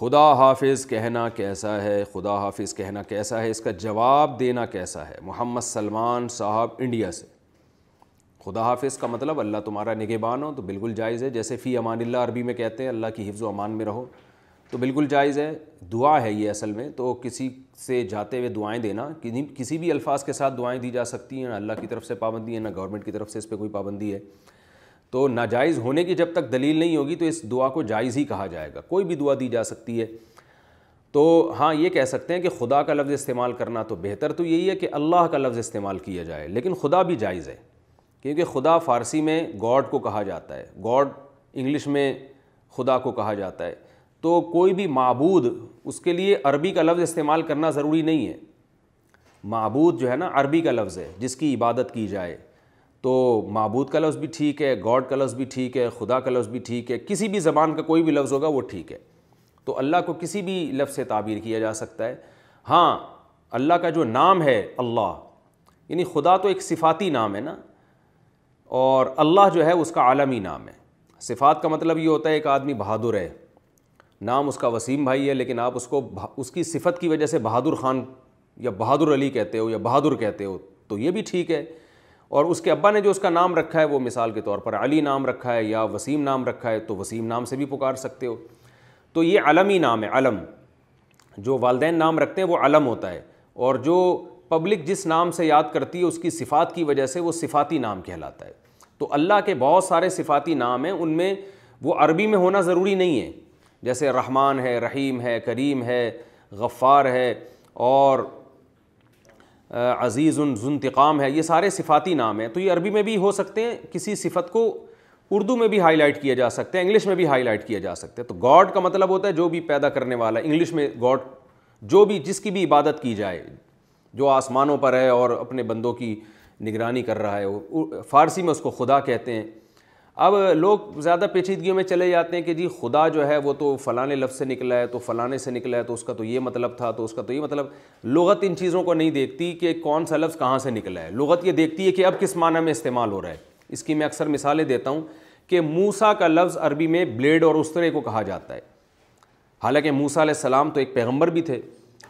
खुदा हाफिज़ कहना कैसा है खुदा हाफिज़ कहना कैसा है इसका जवाब देना कैसा है मोहम्मद सलमान साहब इंडिया से खुदा हाफिज़ का मतलब अल्लाह तुम्हारा निगेबान हो तो बिल्कुल जायज़ है जैसे फ़ी अमान अरबी में कहते हैं अल्लाह की हिफ्ज़ अमान में रहो तो बिल्कुल जायज़ है दुआ है ये असल में तो किसी से जाते हुए दुआएं देना कि, किसी भी अल्फाज के साथ दुआएं दी जा सकती हैं ना अल्लाह की तरफ से पाबंदी है ना गवर्नमेंट की तरफ से इस पर कोई पाबंदी है तो नाजायज़ होने की जब तक दलील नहीं होगी तो इस दुआ को जायज़ ही कहा जाएगा कोई भी दुआ दी जा सकती है तो हाँ ये कह सकते हैं कि खुदा का लफ्ज़ इस्तेमाल करना तो बेहतर तो यही है कि अल्लाह का लफ्ज़ इस्तेमाल किया जाए लेकिन खुदा भी जायज़ है क्योंकि खुदा फ़ारसी में गॉड को कहा जाता है गॉड इंग्लिश में खुदा को कहा जाता है तो कोई भी मबूद उसके लिए अरबी का लफ्ज़ इस्तेमाल करना ज़रूरी नहीं है मबूद जो है ना अरबी का लफ्ज़ है जिसकी इबादत की जाए तो महबूद का लफ्ज़ भी ठीक है गॉड का लफ्ज़ भी ठीक है खुदा का लफ्ज़ भी ठीक है किसी भी ज़बान का कोई भी लफ्ज़ होगा वो ठीक है तो अल्लाह को किसी भी लफ्ज़ से ताबीर किया जा सकता है हाँ अल्लाह का जो नाम है अल्लाह यानी खुदा तो एक सिफाती नाम है ना और अल्लाह जो है उसका आलमी नाम है सिफात का मतलब ये होता है एक आदमी बहादुर है नाम उसका वसीम भाई है लेकिन आप उसको उसकी सिफत की वजह से बहादुर खान या बहादुर अली कहते हो या बहादुर कहते हो तो ये भी ठीक है और उसके अब्बा ने जो उसका नाम रखा है वो मिसाल के तौर पर अली नाम रखा है या वसीम नाम रखा है तो वसीम नाम से भी पुकार सकते हो तो ये अलमी नाम है अलम जो वालदेन नाम रखते हैं वो अलम होता है और जो पब्लिक जिस नाम से याद करती है उसकी सिफ़ात की वजह से वो सिफ़ाती नाम कहलाता है तो अल्लाह के बहुत सारे सिफ़ाती नाम हैं उनमें वो अरबी में होना ज़रूरी नहीं है जैसे रहमान है रहीम है करीम है गफ़ार है और अज़ीज़ जुनतकाम है ये सारे सिफाती नाम हैं तो ये अरबी में भी हो सकते हैं किसी सिफत को उर्दू में भी हाईलाइट किया जा सकता है इंग्लिश में भी हाईलाइट किया जा सकता है तो गॉड का मतलब होता है जो भी पैदा करने वाला इंग्लिश में गॉड जो भी जिसकी भी इबादत की जाए जो आसमानों पर है और अपने बंदों की निगरानी कर रहा है वो फारसी में उसको खुदा कहते हैं अब लोग ज़्यादा पेचीदगियों में चले जाते हैं कि जी खुदा जो है वो तो फ़लाने लफ्ज़ से निकला है तो फ़लाने से निकला है तो उसका तो ये मतलब था तो उसका तो ये मतलब लुगत इन चीज़ों को नहीं देखती कि कौन सा लफ्ज़ कहाँ से निकला है लगत ये देखती है कि अब किस माना में इस्तेमाल हो रहा है इसकी मैं अक्सर मिसालें देता हूँ कि मूसा का लफ्ज़ अरबी में ब्लेड और उस्तरे को कहा जाता है हालांकि मूसा सलाम तो एक पैगम्बर भी थे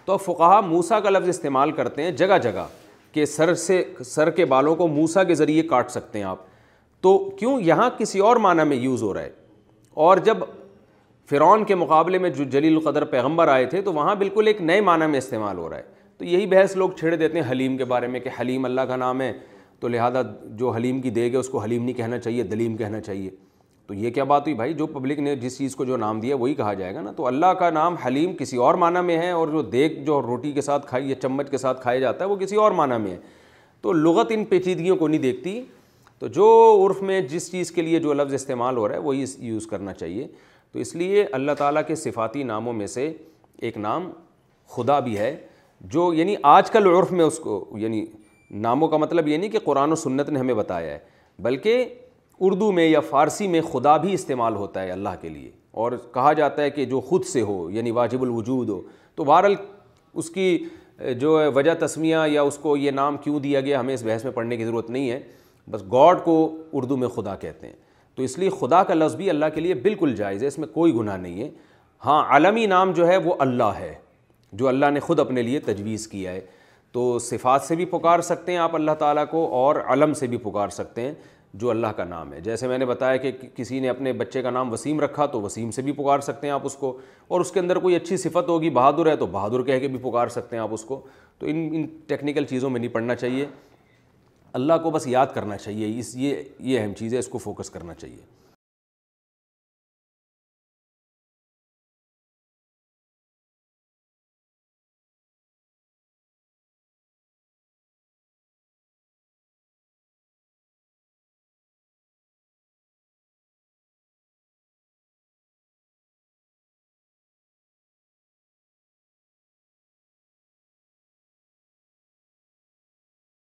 तो फ़ुकाहा मूसा का लफ्ज़ इस्तेमाल करते हैं जगह जगह के सर से सर के बालों को मूसा के ज़रिए काट सकते हैं आप तो क्यों यहाँ किसी और माना में यूज़ हो रहा है और जब फ़िरौन के मुकाबले में जो जलील कदर पैगम्बर आए थे तो वहाँ बिल्कुल एक नए माना में इस्तेमाल हो रहा है तो यही बहस लोग छेड़ देते हैं हलीम के बारे में कि हलीम अल्लाह का नाम है तो लिहाजा जो हलीम की देग है उसको हलीम नहीं कहना चाहिए दलीम कहना चाहिए तो ये क्या बात हुई भाई जो पब्लिक ने जिस चीज़ को जो नाम दिया वही कहा जाएगा ना तो अल्लाह का नाम हलीम किसी और माना में है और जो देख जो रोटी के साथ खाई या चम्मच के साथ खाया जाता है वो किसी और माना में है तो लगत इन पेचीदगियों को नहीं देखती तो जो उर्फ़ में जिस चीज़ के लिए जो लफ्ज़ इस्तेमाल हो रहा है वही यूज़ करना चाहिए तो इसलिए अल्लाह ताला के सिफाती नामों में से एक नाम खुदा भी है जो यानी आजकल उर्फ़ में उसको यानी नामों का मतलब ये नहीं कि कुरान और सुन्नत ने हमें बताया है बल्कि उर्दू में या फ़ारसी में खुदा भी इस्तेमाल होता है अल्लाह के लिए और कहा जाता है कि जो ख़ुद से हो यानी वाजिबुल वजूद हो तो बहरल उसकी जो है वजह तस्मिया या उसको ये नाम क्यों दिया गया हमें इस बहस में पढ़ने की ज़रूरत नहीं है बस गॉड को उर्दू में खुदा कहते हैं तो इसलिए खुदा का लफ्ज़ भी अल्लाह के लिए बिल्कुल जायज़ है इसमें कोई गुनाह नहीं है हाँ आलमी नाम जो है वो अल्लाह है जो अल्लाह ने ख़ुद अपने लिए तजवीज़ किया है तो सिफ़ात से भी पुकार सकते हैं आप अल्लाह ताला को और अलम से भी पुकार सकते हैं जो अल्लाह का नाम है जैसे मैंने बताया कि किसी ने अपने बच्चे का नाम वसीम रखा तो वसीम से भी पुकार सकते हैं आप उसको और उसके अंदर कोई अच्छी सिफत होगी बहादुर है तो बहादुर कह के भी पुकार सकते हैं आप उसको तो इन इन टेक्निकल चीज़ों में नहीं पढ़ना चाहिए अल्लाह को बस याद करना चाहिए इस ये ये अहम चीज़ है इसको फोकस करना चाहिए